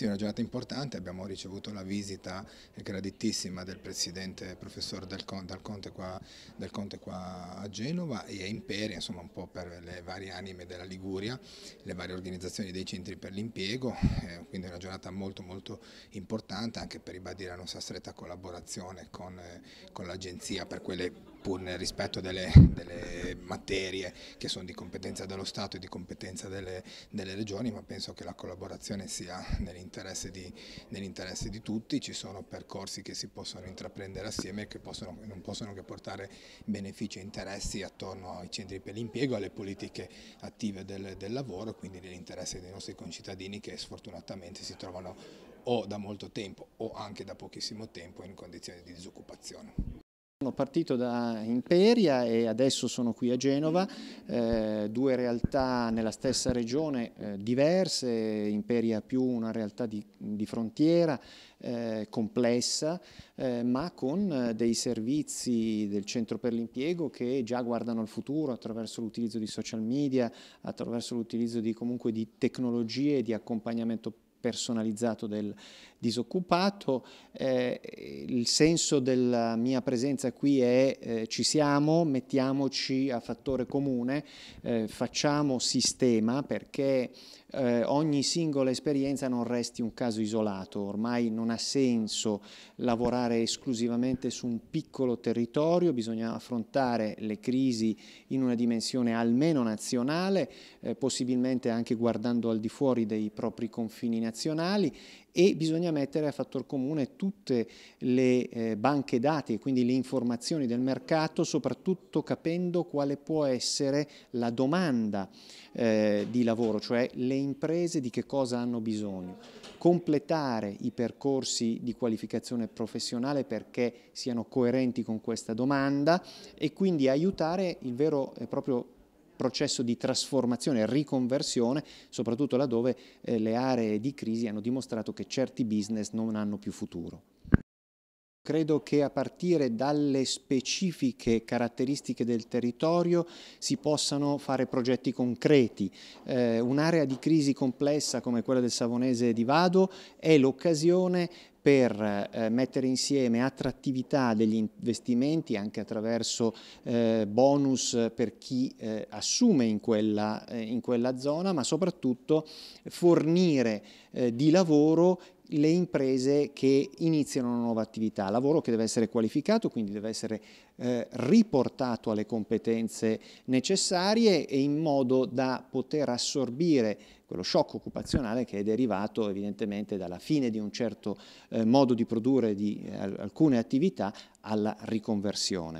Sì, una giornata importante, abbiamo ricevuto la visita graditissima del Presidente Professor del Conte, qua, del Conte qua a Genova e a Imperia, insomma un po' per le varie anime della Liguria, le varie organizzazioni dei centri per l'impiego, eh, quindi una giornata molto molto importante anche per ribadire la nostra stretta collaborazione con, eh, con l'Agenzia per quelle pur nel rispetto delle, delle materie che sono di competenza dello Stato e di competenza delle, delle regioni, ma penso che la collaborazione sia nell'interesse di, nell di, tutti, ci sono percorsi che si possono intraprendere assieme e che possono, non possono che portare benefici e interessi attorno ai centri per l'impiego, alle politiche attive del, del lavoro, quindi nell'interesse dei nostri concittadini che sfortunatamente si trovano o da molto tempo o anche da pochissimo tempo in condizioni di disoccupazione. Sono partito da Imperia e adesso sono qui a Genova, eh, due realtà nella stessa regione eh, diverse, Imperia più una realtà di, di frontiera eh, complessa, eh, ma con eh, dei servizi del Centro per l'Impiego che già guardano al futuro attraverso l'utilizzo di social media, attraverso l'utilizzo di, di tecnologie di accompagnamento personalizzato del disoccupato. Eh, il senso della mia presenza qui è eh, ci siamo, mettiamoci a fattore comune, eh, facciamo sistema perché eh, ogni singola esperienza non resti un caso isolato. Ormai non ha senso lavorare esclusivamente su un piccolo territorio, bisogna affrontare le crisi in una dimensione almeno nazionale, eh, possibilmente anche guardando al di fuori dei propri confini nazionali nazionali e bisogna mettere a fattor comune tutte le eh, banche dati e quindi le informazioni del mercato, soprattutto capendo quale può essere la domanda eh, di lavoro, cioè le imprese di che cosa hanno bisogno. Completare i percorsi di qualificazione professionale perché siano coerenti con questa domanda e quindi aiutare il vero e proprio processo di trasformazione, riconversione, soprattutto laddove eh, le aree di crisi hanno dimostrato che certi business non hanno più futuro. Credo che a partire dalle specifiche caratteristiche del territorio si possano fare progetti concreti. Eh, Un'area di crisi complessa come quella del Savonese di Vado è l'occasione per eh, mettere insieme attrattività degli investimenti anche attraverso eh, bonus per chi eh, assume in quella, eh, in quella, zona, ma soprattutto fornire eh, di lavoro le imprese che iniziano una nuova attività, lavoro che deve essere qualificato, quindi deve essere eh, riportato alle competenze necessarie e in modo da poter assorbire quello shock occupazionale che è derivato evidentemente dalla fine di un certo eh, modo di produrre di eh, alcune attività alla riconversione.